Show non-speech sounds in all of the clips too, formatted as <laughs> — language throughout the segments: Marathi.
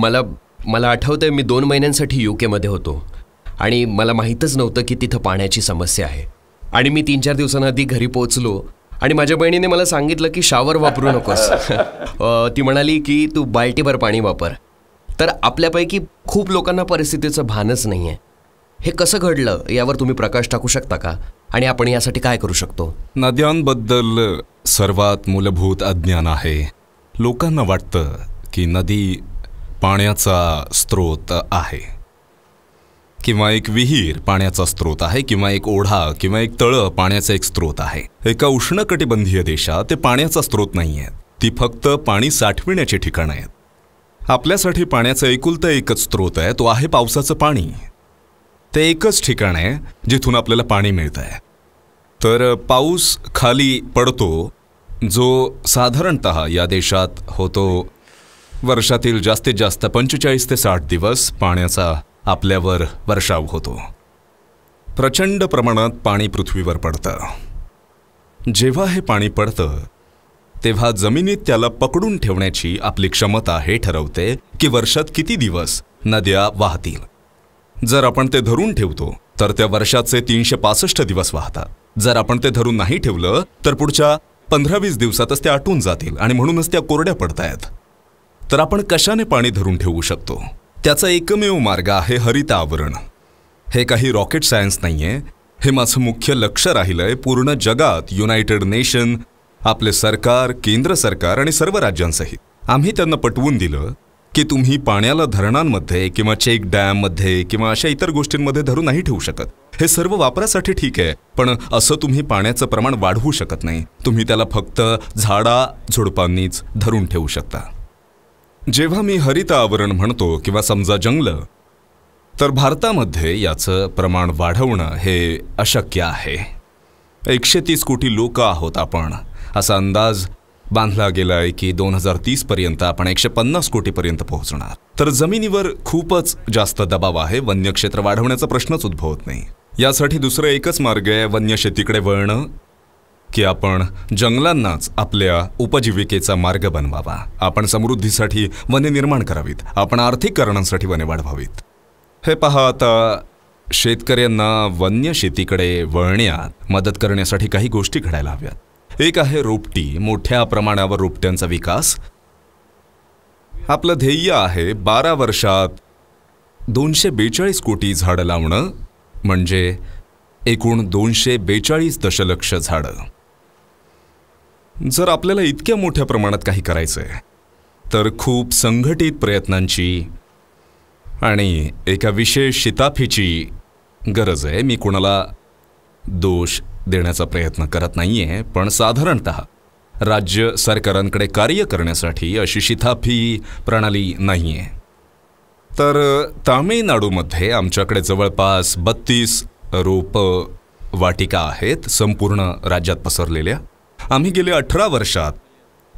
मला मला आठवतं मी दोन महिन्यांसाठी यू केमध्ये होतो आणि मला माहीतच नव्हतं की तिथं पाण्याची समस्या आहे आणि मी तीन चार दिवसांआधी घरी पोचलो आणि माझ्या बहिणीने मला सांगितलं की शावर वापरू नकोस <laughs> ती म्हणाली की तू बाल्टीभर पाणी वापर तर आपल्यापैकी खूप लोकांना परिस्थितीचं भानच नाही आहे हे कसं घडलं यावर तुम्ही प्रकाश टाकू शकता का आणि आपण यासाठी काय करू शकतो नद्यांबद्दल सर्वात मूलभूत अज्ञान आहे लोकांना वाटतं की नदी पाण्याचा स्रोत आहे किंवा एक विहीर पाण्याचा स्रोत आहे किंवा एक ओढा किंवा एक तळं पाण्याचा एक स्रोत आहे एका उष्णकटिबंधीय देशात ते पाण्याचा स्रोत नाही आहेत ती फक्त पाणी साठविण्याचे ठिकाण आहेत आपल्यासाठी पाण्याचा एकुलता एकच स्रोत आहे तो आहे पावसाचं पाणी ते एकच ठिकाण आहे जिथून आपल्याला पाणी मिळतं आहे तर पाऊस खाली पडतो जो साधारणत या देशात होतो वर्षातील जास्तीत जास्त पंचेचाळीस ते साठ दिवस पाण्याचा आपल्यावर वर्षाव होतो प्रचंड प्रमाणात पाणी पृथ्वीवर पडतं जेव्हा हे पाणी पडतं तेव्हा जमिनीत त्याला पकडून ठेवण्याची आपली क्षमता हे ठरवते की वर्षात किती दिवस नद्या वाहतील जर आपण ते धरून ठेवतो तर त्या वर्षाचे तीनशे पासष्ट दिवस वाहतात जर आपण ते धरून नाही ठेवलं तर पुढच्या पंधरा वीस दिवसातच ते आटून जातील आणि म्हणूनच त्या कोरड्या पडतायत तर आपण कशाने पाणी धरून ठेवू शकतो त्याचा एकमेव मार्ग आहे हरित आवरण हे काही रॉकेट सायन्स नाही आहे हे माझं मुख्य लक्ष राहिलं आहे पूर्ण जगात युनायटेड नेशन आपले सरकार केंद्र सरकार आणि सर्व राज्यांसहित आम्ही त्यांना पटवून दिलं की तुम्ही पाण्याला धरणांमध्ये किंवा चेक डॅममध्ये किंवा अशा इतर गोष्टींमध्ये धरून नाही ठेवू शकत हे सर्व वापरासाठी ठीक आहे पण असं तुम्ही पाण्याचं प्रमाण वाढवू शकत नाही तुम्ही त्याला फक्त झाडा झुडपांनीच धरून ठेवू शकता जेव्हा मी हरित आवरण म्हणतो किंवा समजा जंगलं तर भारतामध्ये याचं प्रमाण वाढवणं हे अशक्य आहे एकशे तीस कोटी लोक आहोत आपण असा अंदाज बांधला गेला आहे की दोन हजार तीसपर्यंत आपण एकशे पन्नास कोटीपर्यंत पोहोचणार तर जमिनीवर खूपच जास्त दबाव आहे वन्य क्षेत्र वाढवण्याचा प्रश्नच उद्भवत नाही यासाठी दुसरं एकच मार्ग आहे वन्य शेतीकडे वळणं की आपण जंगलांनाच आपल्या उपजीविकेचा मार्ग बनवावा आपण समृद्धीसाठी वने निर्माण करावीत आपण आर्थिक कारणांसाठी वने वाढवावीत हे पहा आता शेतकऱ्यांना वन्य शेतीकडे वळण्यात मदत करण्यासाठी काही गोष्टी घडायला हव्यात एक आहे रोपटी मोठ्या प्रमाणावर रोपट्यांचा विकास आपलं ध्येय आहे बारा वर्षात दोनशे बेचाळीस कोटी झाडं लावणं म्हणजे एकूण दोनशे बेचाळीस दशलक्ष झाडं जर आपल्याला इतक्या मोठ्या प्रमाणात काही करायचं आहे तर खूप संघटित प्रयत्नांची आणि एका विशेष शिताफीची गरज आहे मी कोणाला दोष देण्याचा प्रयत्न करत नाही आहे पण साधारणत राज्य सरकारांकडे कार्य करण्यासाठी अशी शिताफी प्रणाली नाही आहे तर तामिळनाडूमध्ये आमच्याकडे जवळपास बत्तीस रोप वाटिका आहेत संपूर्ण राज्यात पसरलेल्या आम्ही गेले अठरा वर्षात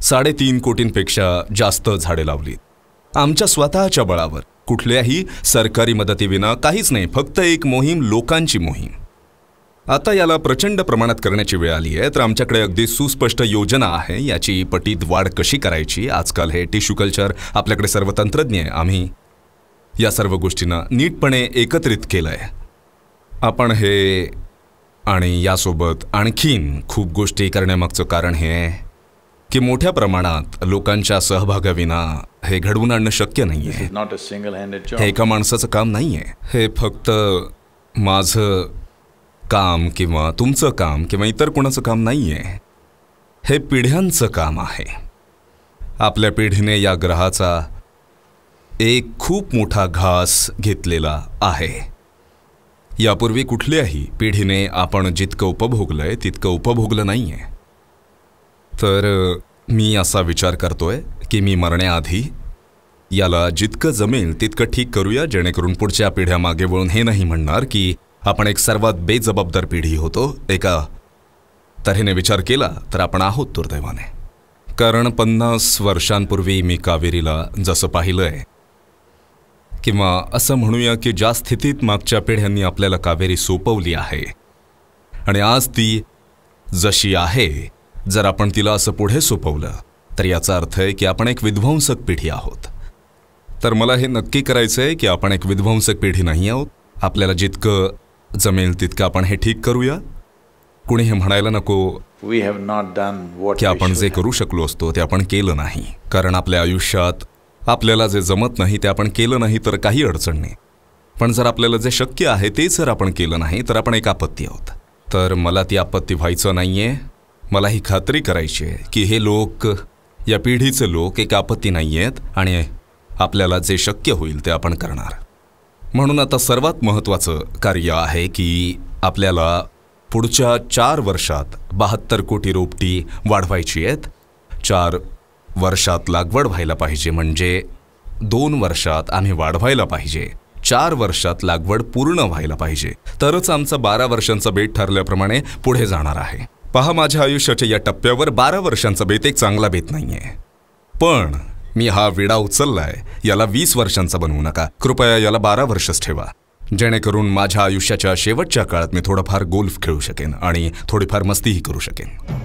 साडेतीन कोटींपेक्षा जास्त झाडे लावलीत आमच्या स्वतःच्या बळावर कुठल्याही सरकारी मदतीविना काहीच नाही फक्त एक मोहीम लोकांची मोहीम आता याला प्रचंड प्रमाणात करण्याची वेळ आली आहे तर आमच्याकडे अगदी सुस्पष्ट योजना आहे याची पटीत वाढ कशी करायची आजकाल हे टिश्यू कल्चर आपल्याकडे सर्व तंत्रज्ञ आहे आम्ही या सर्व गोष्टींना नीटपणे एकत्रित केलं आहे आपण हे आणि यासोबत आणखीन खूप गोष्टी करण्यामागचं कारण हे आहे की मोठ्या प्रमाणात लोकांच्या सहभागाविना हे घडवून आणणं शक्य नाही आहे हे एका माणसाचं काम नाही आहे हे फक्त माझं काम किंवा तुमचं काम किंवा इतर कोणाचं काम नाही आहे हे पिढ्यांचं काम आहे आपल्या पिढीने या ग्रहाचा एक खूप मोठा घास घेतलेला आहे यापूर्वी कुठल्याही पिढीने आपण जितकं उपभोगलंय तितकं उपभोगलं नाही आहे तर मी असा विचार करतोय की मी मरण्याआधी याला जितकं जमेल तितकं ठीक करूया जेणेकरून पुढच्या पिढ्या मागे वळून हे नाही म्हणणार की आपण एक सर्वात बेजबाबदार पिढी होतो एका तऱ्हेने विचार केला तर आपण आहोत दुर्दैवाने कारण पन्नास वर्षांपूर्वी मी कावेरीला जसं पाहिलं आहे किंवा असं म्हणूया की ज्या स्थितीत मागच्या पिढ्यांनी आपल्याला कावेरी सोपवली आहे आणि आज ती जशी आहे जर आपण तिला असं पुढे सोपवलं तर याचा अर्थ आहे की आपण एक विध्वंसक पिढी आहोत तर मला हे नक्की करायचं आहे की आपण एक विध्वंसक पिढी नाही आहोत आपल्याला जितकं जमेल तितकं आपण हे ठीक करूया कुणी हे म्हणायला नको वी नॉट डन की आपण जे करू शकलो असतो ते आपण केलं नाही कारण आपल्या आयुष्यात आपल्याला जे जमत नाही ते आपण केलं नाही तर काही अडचण नाही पण जर आपल्याला जे शक्य आहे ते जर आपण केलं नाही तर आपण एक आपत्ती आहोत तर मला ती आपत्ती व्हायचं नाही आहे मला ही खात्री करायची आहे की हे लोक या पिढीचे लोक एक आपत्ती नाही आहेत आणि आपल्याला जे शक्य होईल ते आपण करणार म्हणून आता सर्वात महत्त्वाचं कार्य आहे की आपल्याला पुढच्या चार वर्षात बहात्तर कोटी रोपटी वाढवायची आहेत चार वर्षात लागवड व्हायला पाहिजे म्हणजे दोन वर्षात आम्ही वाढवायला पाहिजे चार वर्षात लागवड पूर्ण व्हायला पाहिजे तरच आमचं बारा वर्षांचं बेत ठरल्याप्रमाणे पुढे जाणार आहे पहा माझ्या आयुष्याच्या या टप्प्यावर बारा वर्षांचा बेत एक चांगला बेत नाही आहे पण मी हा विडा उचललाय याला वीस वर्षांचा बनवू नका कृपया याला बारा वर्षच ठेवा जेणेकरून माझ्या आयुष्याच्या शेवटच्या काळात मी थोडंफार गोल्फ खेळू शकेन आणि थोडीफार मस्तीही करू शकेन